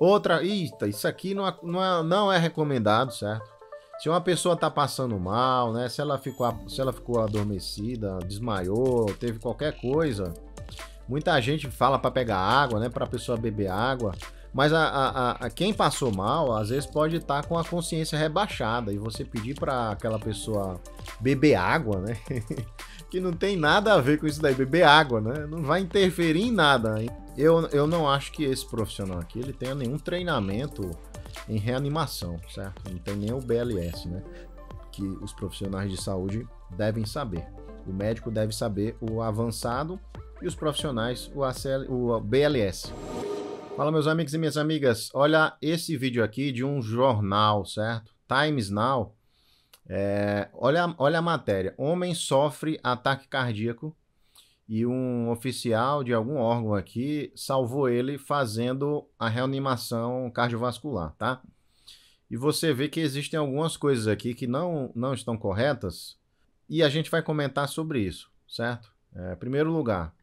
Outra, eita, isso aqui não é, não é, não é recomendado, certo? Se uma pessoa está passando mal, né? Se ela, ficou, se ela ficou adormecida, desmaiou, teve qualquer coisa. Muita gente fala para pegar água, né? Para a pessoa beber água. Mas a, a, a, quem passou mal, às vezes pode estar tá com a consciência rebaixada e você pedir para aquela pessoa beber água, né? que não tem nada a ver com isso daí, beber água, né? Não vai interferir em nada. Eu, eu não acho que esse profissional aqui ele tenha nenhum treinamento em reanimação, certo? Não tem nem o BLS, né? Que os profissionais de saúde devem saber. O médico deve saber o avançado e os profissionais o, ACL, o BLS. Fala, meus amigos e minhas amigas. Olha esse vídeo aqui de um jornal, certo? Times Now é, olha, olha a matéria. Homem sofre ataque cardíaco e um oficial de algum órgão aqui salvou ele fazendo a reanimação cardiovascular, tá? E você vê que existem algumas coisas aqui que não, não estão corretas e a gente vai comentar sobre isso, certo? É, primeiro lugar,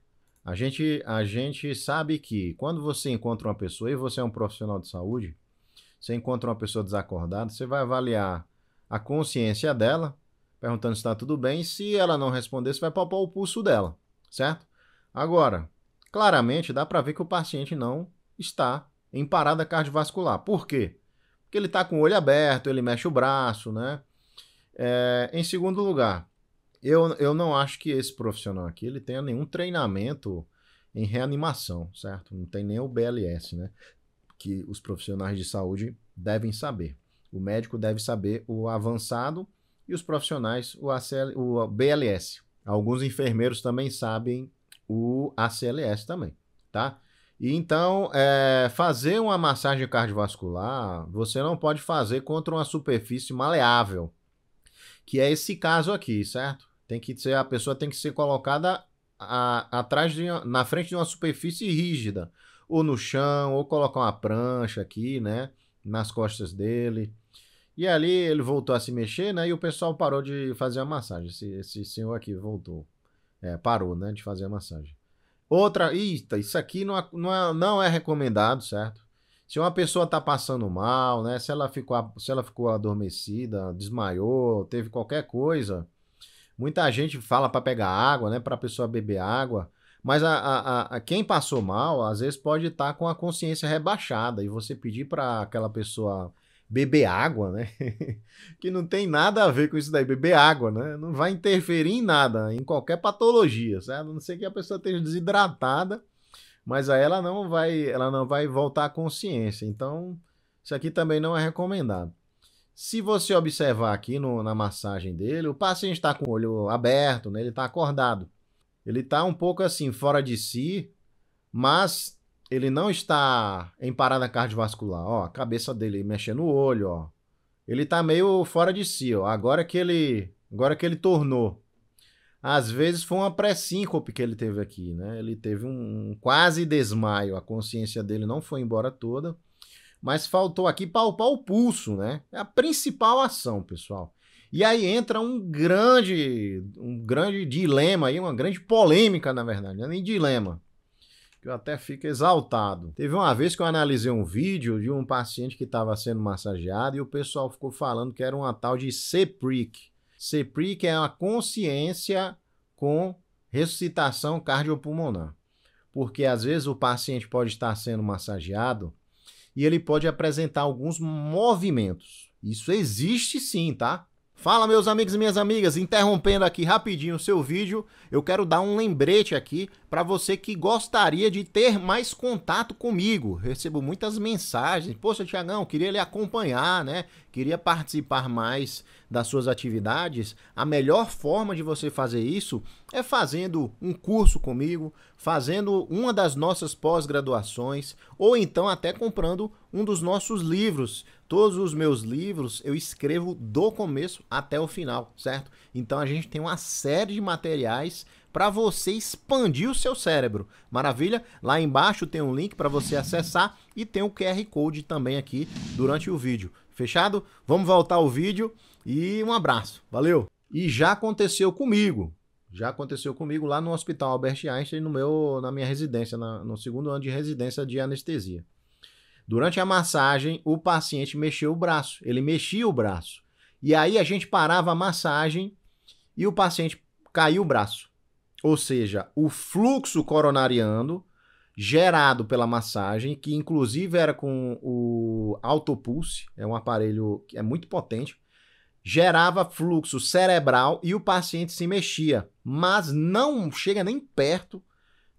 a gente, a gente sabe que quando você encontra uma pessoa e você é um profissional de saúde, você encontra uma pessoa desacordada, você vai avaliar a consciência dela, perguntando se está tudo bem. Se ela não responder, você vai palpar o pulso dela, certo? Agora, claramente dá para ver que o paciente não está em parada cardiovascular. Por quê? Porque ele está com o olho aberto, ele mexe o braço, né? É, em segundo lugar, eu, eu não acho que esse profissional aqui ele tenha nenhum treinamento em reanimação, certo? Não tem nem o BLS, né? Que os profissionais de saúde devem saber. O médico deve saber o avançado e os profissionais o, ACL, o BLS. Alguns enfermeiros também sabem o ACLS também, tá? E então, é, fazer uma massagem cardiovascular, você não pode fazer contra uma superfície maleável, que é esse caso aqui, certo? Tem que ser a pessoa tem que ser colocada a, atrás de, na frente de uma superfície rígida, ou no chão, ou colocar uma prancha aqui, né? nas costas dele. E ali ele voltou a se mexer, né? E o pessoal parou de fazer a massagem. Esse, esse senhor aqui voltou. É, parou, né? De fazer a massagem. Outra. Eita, isso aqui não, é, não, é, não é recomendado, certo? Se uma pessoa está passando mal, né? Se ela, ficou, se ela ficou adormecida, desmaiou, teve qualquer coisa. Muita gente fala para pegar água, né? Para a pessoa beber água. Mas a, a, a quem passou mal, às vezes pode estar tá com a consciência rebaixada e você pedir para aquela pessoa beber água, né? que não tem nada a ver com isso daí, beber água, né? Não vai interferir em nada, em qualquer patologia, certo? A não ser que a pessoa esteja desidratada, mas aí ela não vai, ela não vai voltar à consciência. Então, isso aqui também não é recomendado. Se você observar aqui no, na massagem dele, o paciente está com o olho aberto, né? ele está acordado. Ele tá um pouco assim, fora de si, mas ele não está em parada cardiovascular. Ó, a cabeça dele mexendo o olho, ó. Ele tá meio fora de si, ó. Agora que ele, agora que ele tornou. Às vezes foi uma pré-síncope que ele teve aqui, né? Ele teve um, um quase desmaio. A consciência dele não foi embora toda mas faltou aqui palpar o pulso, né? É a principal ação, pessoal. E aí entra um grande, um grande dilema aí, uma grande polêmica, na verdade, não é nem dilema. Que eu até fico exaltado. Teve uma vez que eu analisei um vídeo de um paciente que estava sendo massageado e o pessoal ficou falando que era uma tal de CPRIC. CPRIC é a consciência com ressuscitação cardiopulmonar. Porque às vezes o paciente pode estar sendo massageado e ele pode apresentar alguns movimentos. Isso existe sim, tá? Fala meus amigos e minhas amigas, interrompendo aqui rapidinho o seu vídeo, eu quero dar um lembrete aqui para você que gostaria de ter mais contato comigo. Recebo muitas mensagens. Poxa, Tiagão, queria lhe acompanhar, né? Queria participar mais das suas atividades. A melhor forma de você fazer isso é fazendo um curso comigo, fazendo uma das nossas pós-graduações, ou então até comprando um dos nossos livros. Todos os meus livros eu escrevo do começo até o final, certo? Então a gente tem uma série de materiais para você expandir o seu cérebro. Maravilha? Lá embaixo tem um link para você acessar e tem o um QR Code também aqui durante o vídeo. Fechado? Vamos voltar ao vídeo e um abraço. Valeu! E já aconteceu comigo. Já aconteceu comigo lá no Hospital Albert Einstein, no meu, na minha residência, na, no segundo ano de residência de anestesia. Durante a massagem, o paciente mexeu o braço. Ele mexia o braço. E aí a gente parava a massagem e o paciente caiu o braço. Ou seja, o fluxo coronariano gerado pela massagem, que inclusive era com o Autopulse, é um aparelho que é muito potente, gerava fluxo cerebral e o paciente se mexia, mas não chega nem perto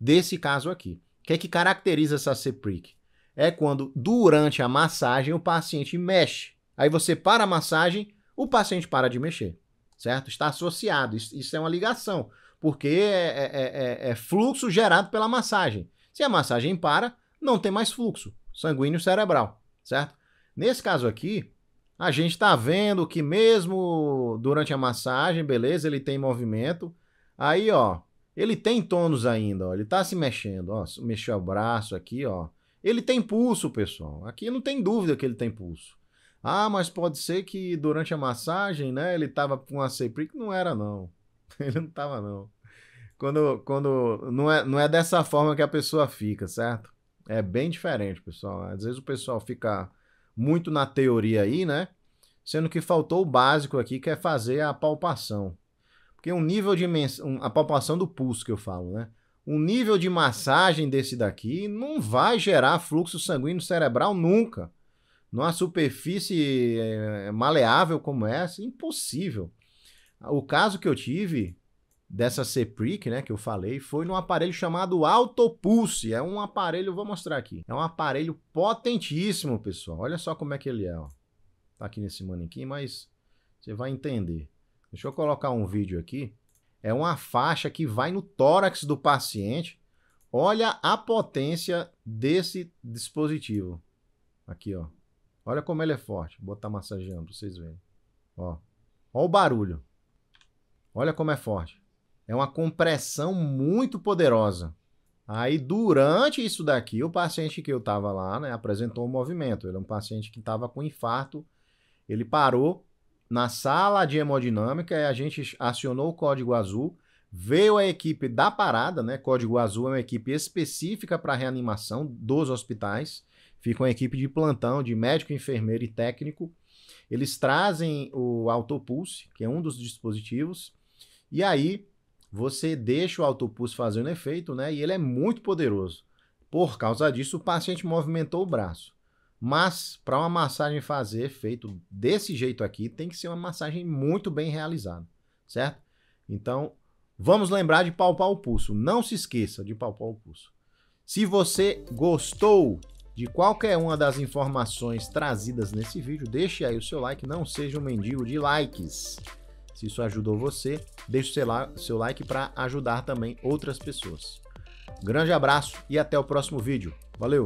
desse caso aqui. O que é que caracteriza essa CPRIC? É quando durante a massagem o paciente mexe. Aí você para a massagem, o paciente para de mexer certo? Está associado, isso, isso é uma ligação, porque é, é, é, é, é fluxo gerado pela massagem. Se a massagem para, não tem mais fluxo sanguíneo cerebral, certo? Nesse caso aqui, a gente está vendo que mesmo durante a massagem, beleza, ele tem movimento. Aí, ó, ele tem tônus ainda, ó, ele está se mexendo, ó, mexeu o braço aqui, ó. Ele tem pulso, pessoal. Aqui não tem dúvida que ele tem pulso. Ah, mas pode ser que durante a massagem, né, ele tava com a CPRIC. Não era, não. Ele não tava, não. Quando, quando não, é, não é dessa forma que a pessoa fica, certo? É bem diferente, pessoal. Às vezes o pessoal fica muito na teoria aí, né? Sendo que faltou o básico aqui, que é fazer a palpação. Porque um nível de a palpação do pulso que eu falo, né? Um nível de massagem desse daqui não vai gerar fluxo sanguíneo cerebral nunca. Numa superfície eh, eh, maleável como essa, impossível. O caso que eu tive dessa CPRIC, né, que eu falei, foi num aparelho chamado Autopulse. É um aparelho, vou mostrar aqui. É um aparelho potentíssimo, pessoal. Olha só como é que ele é, ó. Tá aqui nesse manequim, mas você vai entender. Deixa eu colocar um vídeo aqui. É uma faixa que vai no tórax do paciente. Olha a potência desse dispositivo. Aqui, ó. Olha como ele é forte. Vou botar massageando pra vocês verem. Ó. Ó o barulho. Olha como é forte. É uma compressão muito poderosa. Aí, durante isso daqui, o paciente que eu estava lá, né, apresentou um movimento. Ele é um paciente que estava com infarto. Ele parou na sala de hemodinâmica e a gente acionou o código azul. Veio a equipe da parada, né? Código azul é uma equipe específica para reanimação dos hospitais. Fica uma equipe de plantão, de médico, enfermeiro e técnico. Eles trazem o autopulse, que é um dos dispositivos, e aí você deixa o autopulse fazendo efeito, né? E ele é muito poderoso. Por causa disso, o paciente movimentou o braço. Mas para uma massagem fazer efeito desse jeito aqui, tem que ser uma massagem muito bem realizada, certo? Então, vamos lembrar de palpar o pulso. Não se esqueça de palpar o pulso. Se você gostou de qualquer uma das informações trazidas nesse vídeo, deixe aí o seu like, não seja um mendigo de likes. Se isso ajudou você, deixe o seu like para ajudar também outras pessoas. Grande abraço e até o próximo vídeo. Valeu!